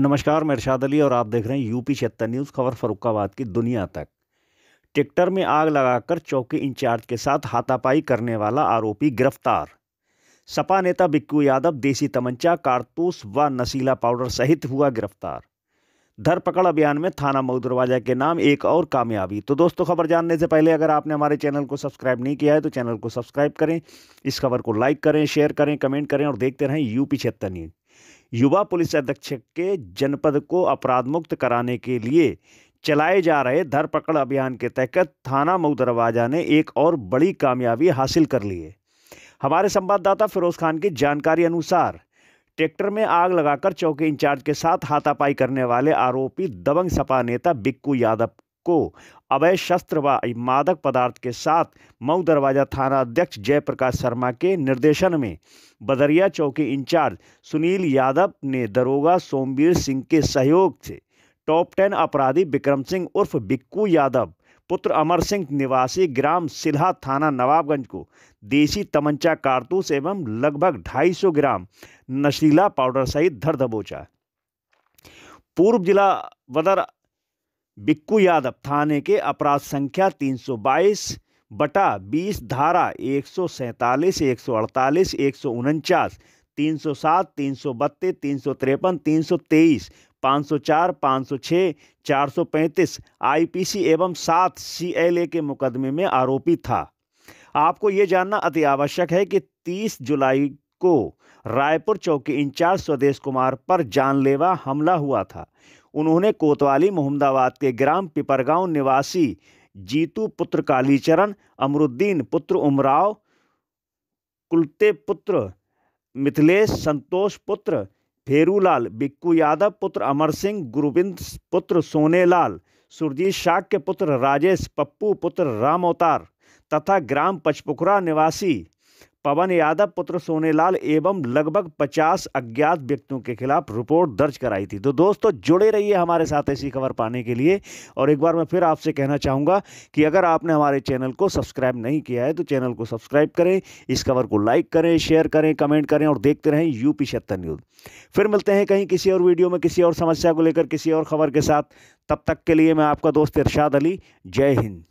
नमस्कार मैं इरशाद अली और आप देख रहे हैं यूपी छिहत्तर न्यूज़ खबर फरुखाबाद की दुनिया तक ट्रैक्टर में आग लगाकर चौकी इंचार्ज के साथ हाथापाई करने वाला आरोपी गिरफ्तार सपा नेता बिक्कू यादव देसी तमंचा कारतूस व नशीला पाउडर सहित हुआ गिरफ्तार धरपकड़ अभियान में थाना दरवाजा के नाम एक और कामयाबी तो दोस्तों खबर जानने से पहले अगर आपने हमारे चैनल को सब्सक्राइब नहीं किया है तो चैनल को सब्सक्राइब करें इस खबर को लाइक करें शेयर करें कमेंट करें और देखते रहें यूपी छिहत्तर न्यूज़ युवा पुलिस अधीक्षक के जनपद को अपराध मुक्त कराने के लिए चलाए जा रहे धरपकड़ अभियान के तहत थाना मऊ दरवाजा ने एक और बड़ी कामयाबी हासिल कर ली है हमारे संवाददाता फिरोज खान की जानकारी अनुसार ट्रैक्टर में आग लगाकर चौकी इंचार्ज के साथ हाथापाई करने वाले आरोपी दबंग सपा नेता बिक्कू यादव को अवैध शस्त्र व मादक पदार्थ के साथ मऊ दरवाजा थाना अध्यक्ष जयप्रकाश शर्मा के निर्देशन में बदरिया चौकी इंचार्ज सुनील यादव ने दरोगा सोमवीर सिंह के सहयोग से टॉप टेन अपराधी विक्रम सिंह उर्फ बिक्कू यादव पुत्र अमर सिंह निवासी ग्राम सिल्हा थाना नवाबगंज को देसी तमंचा कारतूस एवं लगभग 250 ग्राम नशीला पाउडर सहित धर दबोचा पूर्व जिला बदर बिक्कू यादव थाने के अपराध संख्या 322 बटा 20 धारा 147, 148, 149, 307, 332, 353, 504, 506, 435 आईपीसी एवं सात सीएलए के मुकदमे में आरोपी था आपको ये जानना अति आवश्यक है कि 30 जुलाई को रायपुर चौकी इंचार्ज स्वदेश कुमार पर जानलेवा हमला हुआ था उन्होंने कोतवाली मोहम्मदाबाद के ग्राम पिपरगांव निवासी जीतू पुत्र कालीचरण अमरुद्दीन पुत्र उमराव कुलते पुत्र मिथिलेश संतोष पुत्र फेरूलाल बिक्कू यादव पुत्र अमर सिंह गुरुविंद पुत्र सोनेलाल सुरजीत शाह के पुत्र राजेश पप्पू पुत्र राम अवतार तथा ग्राम पचपुखरा निवासी पवन यादव पुत्र सोनेलाल एवं लगभग 50 अज्ञात व्यक्तियों के खिलाफ रिपोर्ट दर्ज कराई थी तो दोस्तों जुड़े रहिए हमारे साथ ऐसी खबर पाने के लिए और एक बार मैं फिर आपसे कहना चाहूँगा कि अगर आपने हमारे चैनल को सब्सक्राइब नहीं किया है तो चैनल को सब्सक्राइब करें इस खबर को लाइक करें शेयर करें कमेंट करें और देखते रहें यूपी छत्तर न्यूज़ फिर मिलते हैं कहीं किसी और वीडियो में किसी और समस्या को लेकर किसी और खबर के साथ तब तक के लिए मैं आपका दोस्त इरशाद अली जय हिंद